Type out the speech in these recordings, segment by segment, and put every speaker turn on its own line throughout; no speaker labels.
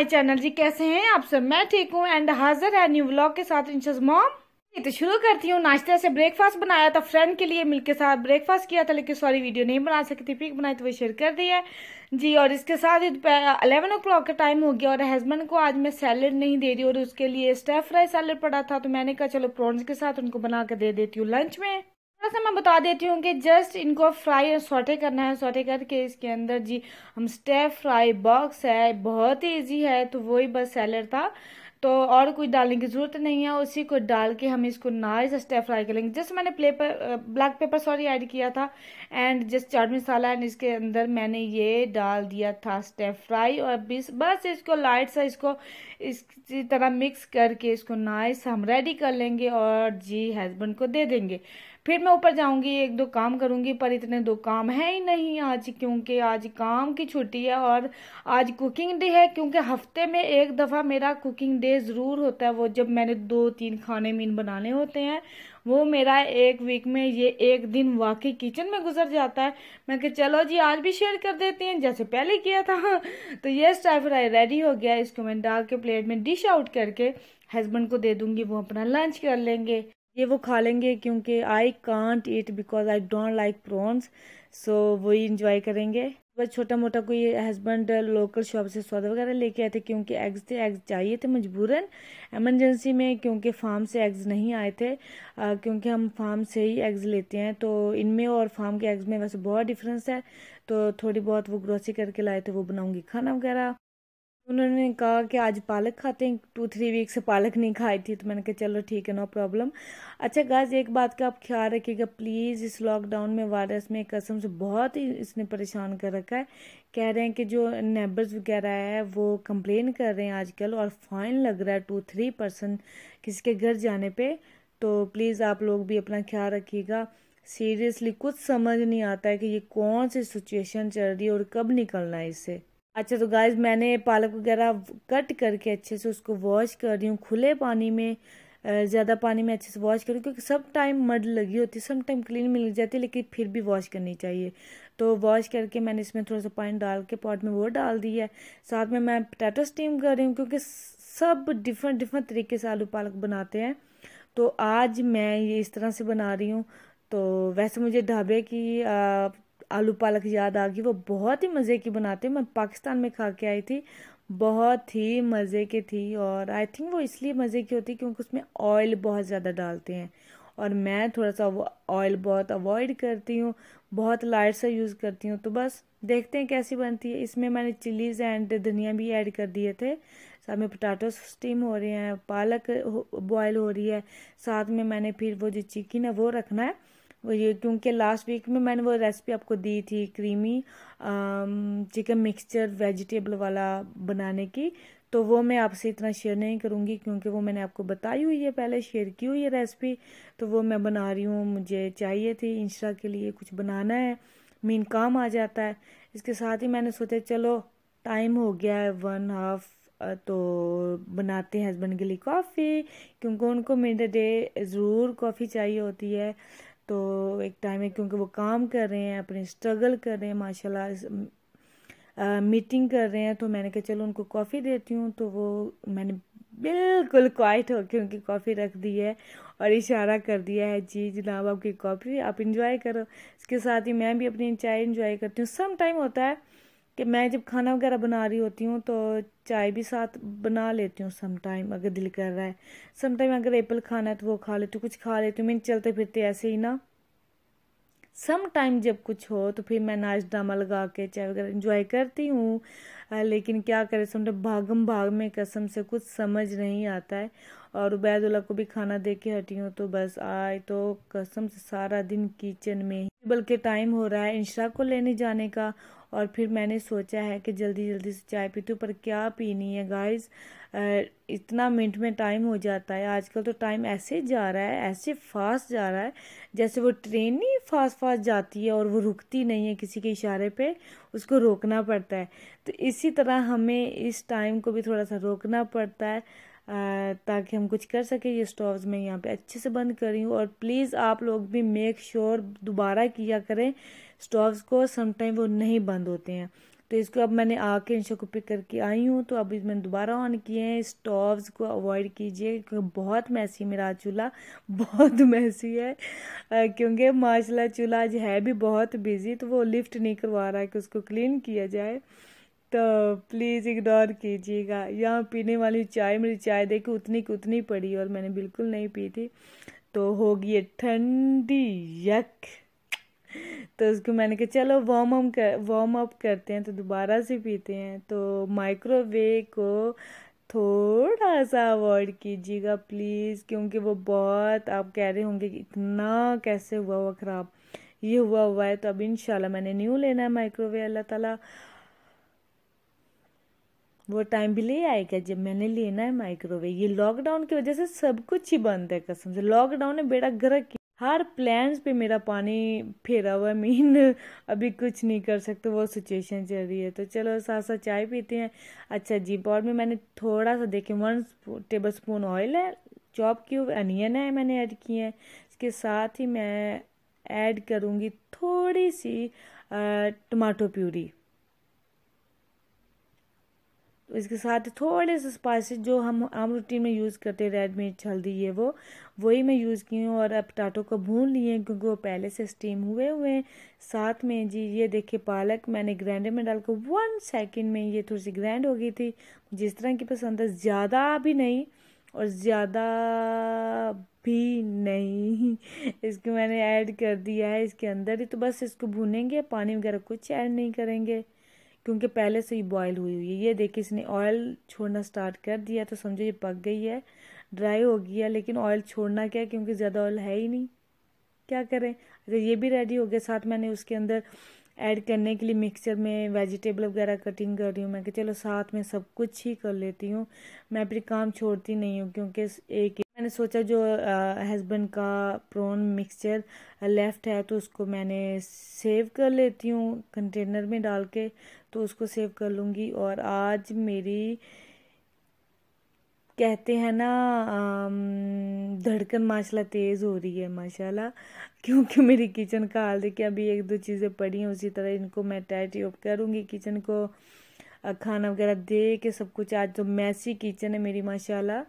my channel जी कैसे हैं आप सब मैं ठीक हूँ एंड हाजिर है न्यू व्लॉग के साथ इंशज मॉम ये तो शुरू करती हूँ नाश्ते से ब्रेकफास्ट बनाया था फ्रेंड के लिए मिल के साथ ब्रेकफास्ट किया था लेकिन सॉरी वीडियो नहीं बना सकी थी पिक बनाई तो वो शेयर कर दिया जी और इसके साथ ही अलेवन ओ क्लॉक का टाइम हो गया और हस्बैंड को आज मैं सैलड नहीं दे रही और उसके लिए स्टेफ फ्राई सैलड पड़ा था तो मैंने कहा चलो प्रॉन्स के साथ उनको बना कर दे देती हूँ लंच में सा मैं बता देती हूँ कि जस्ट इनको फ्राई और सोटे करना है सोटे करके इसके अंदर जी हम स्टेप फ्राई बॉक्स है बहुत ही ईजी है तो वही बस सैलर था तो और कुछ डालने की ज़रूरत नहीं है उसी को डाल के हम इसको नाइस स्टेप फ्राई कर लेंगे जस्ट मैंने प्लेपर ब्लैक पेपर सॉरी ऐड किया था and just chaat masala and इसके अंदर मैंने ये डाल दिया था स्टेप फ्राई और बीस बस इसको लाइट सा इसको इसी तरह मिक्स करके इसको नाइस हम रेडी कर लेंगे और जी हस्बैंड को दे देंगे फिर मैं ऊपर जाऊंगी एक दो काम करूंगी पर इतने दो काम है ही नहीं आज क्योंकि आज काम की छुट्टी है और आज कुकिंग डे है क्योंकि हफ्ते में एक दफ़ा मेरा कुकिंग डे ज़रूर होता है वो जब मैंने दो तीन खाने मीन बनाने होते हैं वो मेरा एक वीक में ये एक दिन वाकई किचन में गुजर जाता है मैं कह चलो जी आज भी शेयर कर देती हैं जैसे पहले किया था तो ये स्टाफ फ्राई रेडी हो गया इसको मैं डाल के प्लेट में डिश आउट करके हस्बैंड को दे दूंगी वो अपना लंच कर लेंगे ये वो खा लेंगे क्योंकि I can't eat because I don't like prawns so वही इंजॉय करेंगे बस छोटा मोटा कोई हस्बैंड लोकल शॉप से सौदा वगैरह लेके आए थे क्योंकि एग्स थे एग्स चाहिए थे मजबूरन एमरजेंसी में क्योंकि फार्म से एग्स नहीं आए थे आ, क्योंकि हम फार्म से ही एग्स लेते हैं तो इनमें और फार्म के एग्स में वैसे बहुत डिफरेंस है तो थोड़ी बहुत वो ग्रोसरी करके लाए थे वो बनाऊंगी खाना वगैरह उन्होंने कहा कि आज पालक खाते हैं टू थ्री वीक से पालक नहीं खाई थी तो मैंने कहा चलो ठीक है नो प्रॉब्लम अच्छा गाज एक बात का आप ख्याल रखिएगा प्लीज़ इस लॉकडाउन में वायरस में कसम से बहुत ही इसने परेशान कर रखा है कह रहे हैं कि जो नेबर्स वगैरह है वो कंप्लेन कर रहे हैं आजकल और फाइन लग रहा है टू थ्री परसेंट किसी के घर जाने पर तो प्लीज़ आप लोग भी अपना ख्याल रखिएगा सीरियसली कुछ समझ नहीं आता है कि ये कौन सी सिचुएशन चल रही है और कब निकलना है इससे अच्छा तो गाइज मैंने पालक वगैरह कट करके अच्छे से उसको वॉश कर रही हूँ खुले पानी में ज़्यादा पानी में अच्छे से वॉश करूँ क्योंकि सब टाइम मड लगी होती है सब टाइम क्लीन मिल जाती है लेकिन फिर भी वॉश करनी चाहिए तो वॉश करके मैंने इसमें थोड़ा सा पानी डाल के पॉट में वो डाल दिया है साथ में मैं पटाटो स्टीम कर रही हूँ क्योंकि सब डिफरेंट डिफरेंट तरीके से आलू पालक बनाते हैं तो आज मैं ये इस तरह से बना रही हूँ तो वैसे मुझे ढाबे की आलू पालक याद आ गई वो बहुत ही मज़े की बनाते मैं पाकिस्तान में खा के आई थी बहुत ही मज़े के थी और आई थिंक वो इसलिए मज़े की होती क्योंकि उसमें ऑयल बहुत ज़्यादा डालते हैं और मैं थोड़ा सा वो ऑयल बहुत अवॉइड करती हूँ बहुत लाइट सा यूज़ करती हूँ तो बस देखते हैं कैसी बनती है इसमें मैंने चिलीज़ एंड धनिया भी ऐड कर दिए थे साथ में पटाटो स्टीम हो रहे हैं पालक बॉयल हो रही है साथ में मैंने फिर वो जो चिकन है वो रखना है क्योंकि लास्ट वीक में मैंने वो रेसिपी आपको दी थी क्रीमी चिकन मिक्सचर वेजिटेबल वाला बनाने की तो वो मैं आपसे इतना शेयर नहीं करूँगी क्योंकि वो मैंने आपको बताई हुई है पहले शेयर की हुई है रेसिपी तो वो मैं बना रही हूँ मुझे चाहिए थी इंस्टा के लिए कुछ बनाना है मीन काम आ जाता है इसके साथ ही मैंने सोचा चलो टाइम हो गया है वन हाफ तो बनाते हैं हस्बैंड के लिए कॉफ़ी क्योंकि उनको मिड डे ज़रूर कॉफ़ी चाहिए होती है तो एक टाइम है क्योंकि वो काम कर रहे हैं अपने स्ट्रगल कर रहे हैं माशाल्लाह मीटिंग कर रहे हैं तो मैंने कहा चलो उनको कॉफ़ी देती हूँ तो वो मैंने बिल्कुल क्वाइट होकर उनकी कॉफ़ी रख दी है और इशारा कर दिया है जी जनाब आपकी कॉफ़ी आप इंजॉय करो इसके साथ ही मैं भी अपनी चाय इंजॉय करती हूँ सम टाइम होता है कि मैं जब खाना वगैरह बना रही होती हूँ तो चाय भी साथ बना लेती हूँ सम टाइम अगर दिल कर रहा है सम टाइम अगर एप्पल खाना है तो वो खा लेती हूँ कुछ खा लेती हूँ मैंने चलते फिरते ऐसे ही ना सम टाइम जब कुछ हो तो फिर मैं नाच ड्रामा लगा के चाय वगैरह इंजॉय करती हूँ लेकिन क्या करें समटाइम भागम भाग में कसम से कुछ समझ नहीं आता है और उबैदुल्ला को भी खाना दे के हटी हूँ तो बस आए तो कसम से सारा दिन किचन में ही बल्कि टाइम हो रहा है इंशा को लेने जाने का और फिर मैंने सोचा है कि जल्दी जल्दी से चाय पीती हूँ पर क्या पीनी है गाइस इतना मिनट में टाइम हो जाता है आजकल तो टाइम ऐसे जा रहा है ऐसे फास्ट जा रहा है जैसे वो ट्रेन ही फास्ट फास्ट जाती है और वो रुकती नहीं है किसी के इशारे पे उसको रोकना पड़ता है तो इसी तरह हमें इस टाइम को भी थोड़ा सा रोकना पड़ता है ताकि हम कुछ कर सकें ये स्टोव्स मैं यहाँ पे अच्छे से बंद कर रही हूँ और प्लीज़ आप लोग भी मेक श्योर sure दोबारा किया करें स्टोव्स को समटाइम वो नहीं बंद होते हैं तो इसको अब मैंने आके इन को पिक करके आई हूँ तो अब इसमें दोबारा ऑन किए हैं स्टोव्स को अवॉइड कीजिए क्योंकि बहुत मैसी मेरा चूल्हा बहुत मैसी है क्योंकि माशाल्लाह चूल्हा आज है भी बहुत बिजी तो वो लिफ्ट नहीं करवा रहा है कि उसको क्लीन किया जाए तो प्लीज़ इग्नोर कीजिएगा यहाँ पीने वाली चाय मेरी चाय देखो उतनी की उतनी पड़ी और मैंने बिल्कुल नहीं पी थी तो होगी ठंडी यक तो उसको मैंने कहा चलो वार्म अप कर वार्म अप करते हैं तो दोबारा से पीते हैं तो माइक्रोवेव को थोड़ा सा अवॉइड कीजिएगा प्लीज़ क्योंकि वो बहुत आप कह रहे होंगे कि इतना कैसे हुआ हुआ ख़राब ये हुआ हुआ है तो अब इन मैंने न्यू लेना है माइक्रोवेव अल्लाह ताला वो टाइम भी ले आएगा जब मैंने लेना है माइक्रोवेव ये लॉकडाउन की वजह से सब कुछ ही बंद है कसम से लॉकडाउन ने बेड़ा गर्क किया हर प्लान्स पे मेरा पानी फेरा हुआ मीन अभी कुछ नहीं कर सकते वो सिचुएशन चल रही है तो चलो साथ साथ चाय पीते हैं अच्छा जी पॉट में मैंने थोड़ा सा देखे वन टेबल स्पून ऑयल है चॉप की अनियन है मैंने ऐड किए हैं इसके साथ ही मैं ऐड करूँगी थोड़ी सी टमाटो प्यूरी इसके साथ थोड़े से स्पाइसेस जो हम आम रूटीन में यूज़ करते हैं रेड मिर्च हल्दी ये वो वही मैं यूज़ की हूँ और अब टाटो को भून लिए क्योंकि वो पहले से स्टीम हुए हुए हैं साथ में जी ये देखिए पालक मैंने ग्राइंडर में डाल वन सेकेंड में ये थोड़ी सी ग्राइंड हो गई थी जिस तरह की पसंद है ज़्यादा भी नहीं और ज़्यादा भी नहीं इसको मैंने ऐड कर दिया है इसके अंदर ही तो बस इसको भूनेंगे पानी वगैरह कुछ ऐड नहीं करेंगे क्योंकि पहले से ही बॉयल हुई हुई है ये देखिए इसने ऑयल छोड़ना स्टार्ट कर दिया तो समझो ये पक गई है ड्राई हो गया लेकिन ऑयल छोड़ना क्या है क्योंकि ज़्यादा ऑयल है ही नहीं क्या करें अगर अच्छा, ये भी रेडी हो गया साथ मैंने उसके अंदर ऐड करने के लिए मिक्सचर में वेजिटेबल वगैरह कटिंग कर रही हूँ मैं कि चलो साथ में सब कुछ ही कर लेती हूँ मैं अपनी काम छोड़ती नहीं हूँ क्योंकि एक मैंने सोचा जो हस्बैंड का प्रोन मिक्सचर लेफ़्ट है तो उसको मैंने सेव कर लेती हूँ कंटेनर में डाल के तो उसको सेव कर लूँगी और आज मेरी कहते हैं ना धड़कन माशाल्लाह तेज़ हो रही है माशाल्लाह क्योंकि मेरी किचन का हाल देखिए अभी एक दो चीज़ें पड़ी हैं उसी तरह इनको मैं टाइट अप करूँगी किचन को खाना वगैरह दे के सब कुछ आज तो मैसी किचन है मेरी माशाल्लाह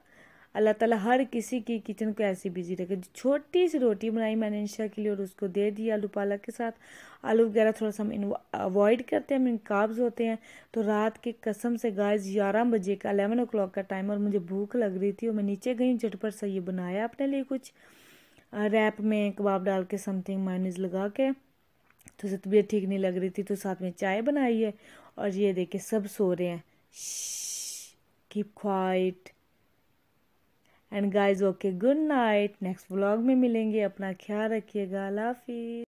अल्लाह ताला हर किसी की किचन को ऐसी बिजी रखे छोटी सी रोटी बनाई मैंने इंशा के लिए और उसको दे दी आलू पालक के साथ आलू वगैरह थोड़ा सा हम अवॉइड करते हैं हम काब्ज होते हैं तो रात के कसम से गाय ग्यारह बजे का अलेवन ओ का टाइम और मुझे भूख लग रही थी और मैं नीचे गई झटपट सा ये बनाया अपने लिए कुछ रैप में कबाब डाल के समथिंग मायनेज लगा के तो उसे तबीयत ठीक नहीं लग रही थी तो साथ में चाय बनाई है और ये देखे सब सो रहे हैं keep quiet and guys okay good night next vlog में मिलेंगे अपना ख्याल रखिएगा हाफिज़